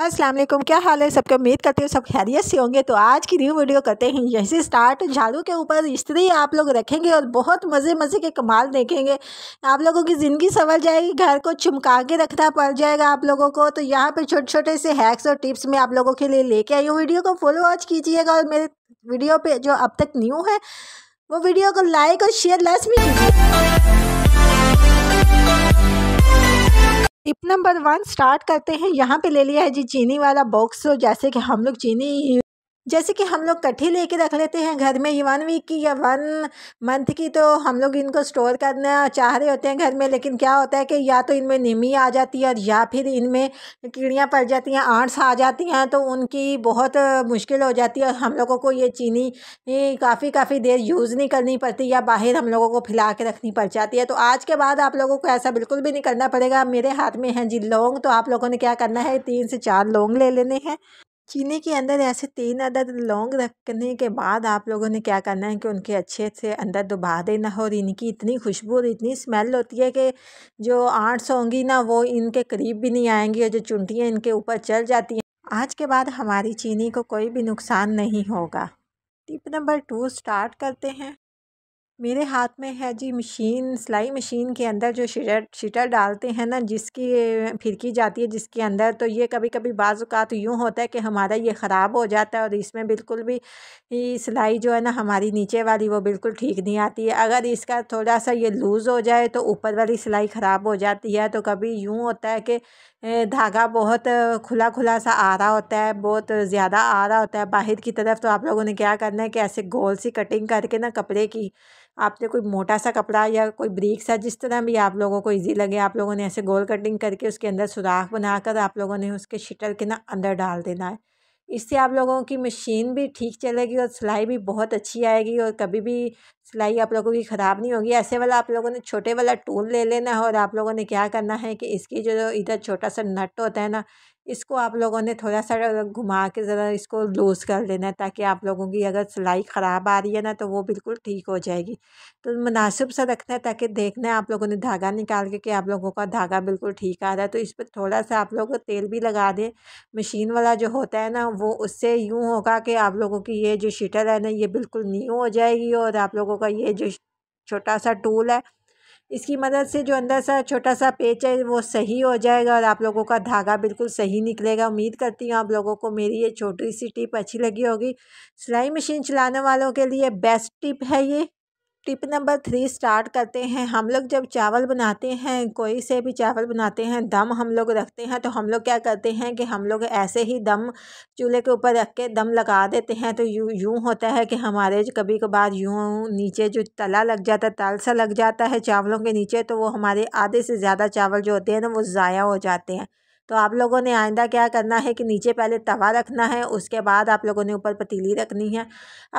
हाँ, असलम क्या हाल है सबके उम्मीद करते हो सब खैरियत से होंगे तो आज की न्यू वीडियो करते हैं यहीं से स्टार्ट झाड़ू के ऊपर इस्त्री आप लोग रखेंगे और बहुत मज़े मज़े के कमाल देखेंगे आप लोगों की ज़िंदगी संवर जाएगी घर को चमका के रखना पड़ जाएगा आप लोगों को तो यहाँ पर छोटे छोटे से हैक्स और टिप्स में आप लोगों के लिए लेके आई हूँ वीडियो को फुल वॉच कीजिएगा और मेरे वीडियो पर जो अब तक न्यू है वो वीडियो को लाइक और शेयर लाजमी कीजिए टिप नंबर वन स्टार्ट करते हैं यहाँ पे ले लिया है जी चीनी वाला बॉक्स जैसे कि हम लोग चीनी जैसे कि हम लोग कट्ठी लेके रख लेते हैं घर में वन वीक की या वन मंथ की तो हम लोग इनको स्टोर करना चाह रहे होते हैं घर में लेकिन क्या होता है कि या तो इनमें निमी आ जाती है और या फिर इनमें कीड़ियाँ पड़ जाती हैं आंट्स आ जाती हैं तो उनकी बहुत मुश्किल हो जाती है और हम लोगों को ये चीनी काफ़ी काफ़ी देर यूज़ नहीं करनी पड़ती या बाहर हम लोगों को फैला के रखनी पड़ जाती है तो आज के बाद आप लोगों को ऐसा बिल्कुल भी नहीं करना पड़ेगा मेरे हाथ में हैं जी लौंग तो आप लोगों ने क्या करना है तीन से चार लौंग ले लेने हैं चीनी के अंदर ऐसे तीन अदद लौंग रखने के बाद आप लोगों ने क्या करना है कि उनके अच्छे से अंदर दुबा देना हो और इनकी इतनी खुशबू और इतनी स्मेल होती है कि जो आठ होंगी ना वो इनके करीब भी नहीं आएंगी और जो चुनटियाँ इनके ऊपर चल जाती हैं आज के बाद हमारी चीनी को कोई भी नुकसान नहीं होगा टिप नंबर टू स्टार्ट करते हैं मेरे हाथ में है जी मशीन सिलाई मशीन के अंदर जो शिटर शिटर डालते हैं ना जिसकी फिरकी जाती है जिसके अंदर तो ये कभी कभी बाज़ात यूँ होता है कि हमारा ये ख़राब हो जाता है और इसमें बिल्कुल भी सिलाई जो है ना हमारी नीचे वाली वो बिल्कुल ठीक नहीं आती है अगर इसका थोड़ा सा ये लूज़ हो जाए तो ऊपर वाली सिलाई ख़राब हो जाती है तो कभी यूँ होता है कि धागा बहुत खुला खुला सा आ रहा होता है बहुत ज़्यादा आ रहा होता है बाहर की तरफ तो आप लोगों ने क्या करना है कि ऐसे गोल सी कटिंग करके ना कपड़े की आपने कोई मोटा सा कपड़ा या कोई ब्रीक सा जिस तरह भी आप लोगों को ईजी लगे आप लोगों ने ऐसे गोल कटिंग करके उसके अंदर सुराख बनाकर आप लोगों ने उसके शटर के ना अंदर डाल देना है इससे आप लोगों की मशीन भी ठीक चलेगी और सिलाई भी बहुत अच्छी आएगी और कभी भी सिलाई आप लोगों की ख़राब नहीं होगी ऐसे वाला आप लोगों ने छोटे वाला टूल ले लेना है और आप लोगों ने क्या करना है कि इसकी जो इधर छोटा सा नट होता है ना इसको आप लोगों ने थोड़ा सा घुमा के ज़रा इसको लूज़ कर लेना है ताकि आप लोगों की अगर सिलाई ख़राब आ रही है ना तो वो बिल्कुल ठीक हो जाएगी तो मुनासिब सा रखना है ताकि देखना है आप लोगों ने धागा निकाल के कि आप लोगों का धागा बिल्कुल ठीक आ रहा है तो इस पर थोड़ा सा आप लोग तेल भी लगा दें मशीन वाला जो होता है ना वो उससे यूँ होगा कि आप लोगों की ये जो शीटर है ना ये बिल्कुल न्यू हो जाएगी और आप लोगों का ये जो छोटा सा टूल है इसकी मदद से जो अंदर सा छोटा सा पेच है वो सही हो जाएगा और आप लोगों का धागा बिल्कुल सही निकलेगा उम्मीद करती हूँ आप लोगों को मेरी ये छोटी सी टिप अच्छी लगी होगी सिलाई मशीन चलाने वालों के लिए बेस्ट टिप है ये टिप नंबर थ्री स्टार्ट करते हैं हम लोग जब चावल बनाते हैं कोई से भी चावल बनाते हैं दम हम लोग रखते हैं तो हम लोग क्या करते हैं कि हम लोग ऐसे ही दम चूल्हे के ऊपर रख के दम लगा देते हैं तो यूँ यूँ होता है कि हमारे कभी कभार यूँ नीचे जो तला लग जाता है तल सा लग जाता है चावलों के नीचे तो वो हमारे आधे से ज़्यादा चावल जो होते हैं ना वो ज़ाया हो जाते हैं तो आप लोगों ने आइंदा क्या करना है कि नीचे पहले तवा रखना है उसके बाद आप लोगों ने ऊपर पतीली रखनी है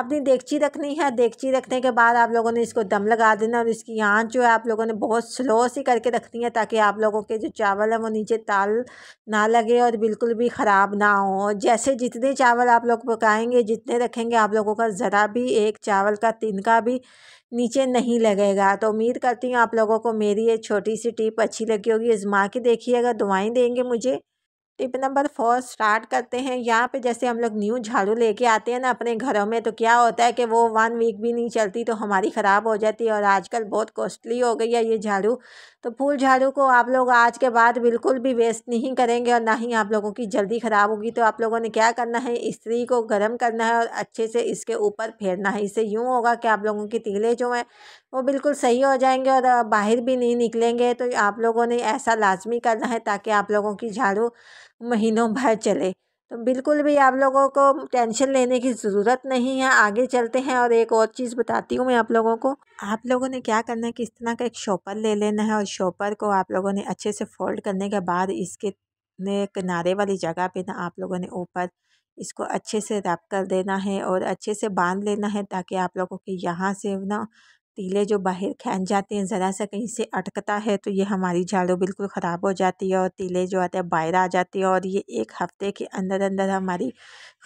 अपनी देगची रखनी है देगची रखने के बाद आप लोगों ने इसको दम लगा देना और इसकी आँच जो है आप लोगों ने बहुत स्लो सी करके रखनी है ताकि आप लोगों के जो चावल हैं वो नीचे ताल ना लगे और बिल्कुल भी ख़राब ना हो जैसे जितने चावल आप लोग पकाएंगे जितने रखेंगे आप लोगों का ज़रा भी एक चावल का तिनका भी नीचे नहीं लगेगा तो उम्मीद करती हूँ आप लोगों को मेरी ये छोटी सी टिप अच्छी लगी होगी माँ की देखिएगा दुआएं देंगे मुझे टिप नंबर फोर स्टार्ट करते हैं यहाँ पे जैसे हम लोग न्यू झाड़ू लेके आते हैं ना अपने घरों में तो क्या होता है कि वो वन वीक भी नहीं चलती तो हमारी ख़राब हो जाती है और आजकल बहुत कॉस्टली हो गई है ये झाड़ू तो फूल झाड़ू को आप लोग आज के बाद बिल्कुल भी वेस्ट नहीं करेंगे और ना ही आप लोगों की जल्दी ख़राब होगी तो आप लोगों ने क्या करना है इसी को गर्म करना है और अच्छे से इसके ऊपर फेरना है इससे यूँ होगा कि आप लोगों की तीले जो हैं वो बिल्कुल सही हो जाएंगे और बाहर भी नहीं निकलेंगे तो आप लोगों ने ऐसा लाजमी करना है ताकि आप लोगों की झाड़ू महीनों भर चले तो बिल्कुल भी आप लोगों को टेंशन लेने की ज़रूरत नहीं है आगे चलते हैं और एक और चीज़ बताती हूँ मैं आप लोगों को आप लोगों ने क्या करना है कि इस तरह का एक शॉपर ले लेना है और शॉपर को आप लोगों ने अच्छे से फोल्ड करने के बाद इसके ने किनारे वाली जगह पे ना आप लोगों ने ऊपर इसको अच्छे से रैप कर देना है और अच्छे से बांध लेना है ताकि आप लोगों के यहाँ से ना तीले जो बाहर खेन जाते हैं ज़रा सा कहीं से अटकता है तो ये हमारी झाड़ू बिल्कुल ख़राब हो जाती है और तीले जो आते हैं बाहर आ जाती है और ये एक हफ्ते के अंदर अंदर हमारी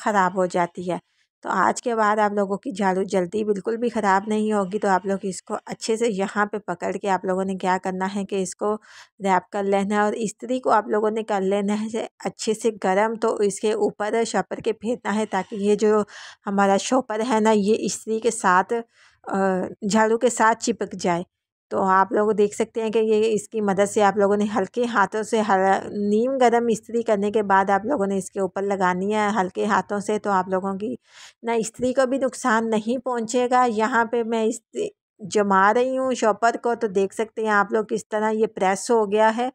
ख़राब हो जाती है तो आज के बाद आप लोगों की झाड़ू जल्दी बिल्कुल भी ख़राब नहीं होगी तो आप लोग इसको अच्छे से यहाँ पे पकड़ के आप लोगों ने क्या करना है कि इसको रैप कर लेना है और इस्त्री को आप लोगों ने कर लेना है अच्छे से गर्म तो इसके ऊपर शॉपर के फेंकना है ताकि ये जो हमारा शॉपर है ना ये इस्त्री के साथ झाड़ू के साथ चिपक जाए तो आप लोग देख सकते हैं कि ये इसकी मदद से आप लोगों ने हल्के हाथों से हल नीम गर्म इस्त्री करने के बाद आप लोगों ने इसके ऊपर लगानी है हल्के हाथों से तो आप लोगों की ना इस्त्री को भी नुकसान नहीं पहुंचेगा यहाँ पे मैं इस जमा रही हूँ शॉपर को तो देख सकते हैं आप लोग किस तरह ये प्रेस हो गया है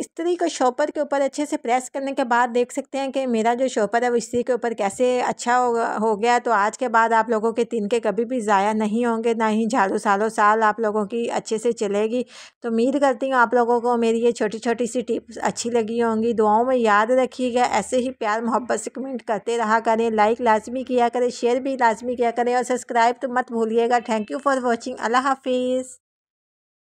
स्त्री को शॉपर के ऊपर अच्छे से प्रेस करने के बाद देख सकते हैं कि मेरा जो शॉपर है वो स्त्री के ऊपर कैसे अच्छा हो हो गया तो आज के बाद आप लोगों के तिनके कभी भी ज़ाया नहीं होंगे ना ही झाड़ू सालों साल आप लोगों की अच्छे से चलेगी तो उम्मीद करती हूँ आप लोगों को मेरी ये छोटी छोटी सी टिप्स अच्छी लगी होंगी दुआओं में याद रखिएगा ऐसे ही प्यार मोहब्बत से कमेंट करते रहा करें लाइक लाजमी किया करें शेयर भी लाजमी किया करें और सब्सक्राइब तो मत भूलिएगा थैंक यू फॉर वॉचिंग अल्लाह हाफिज़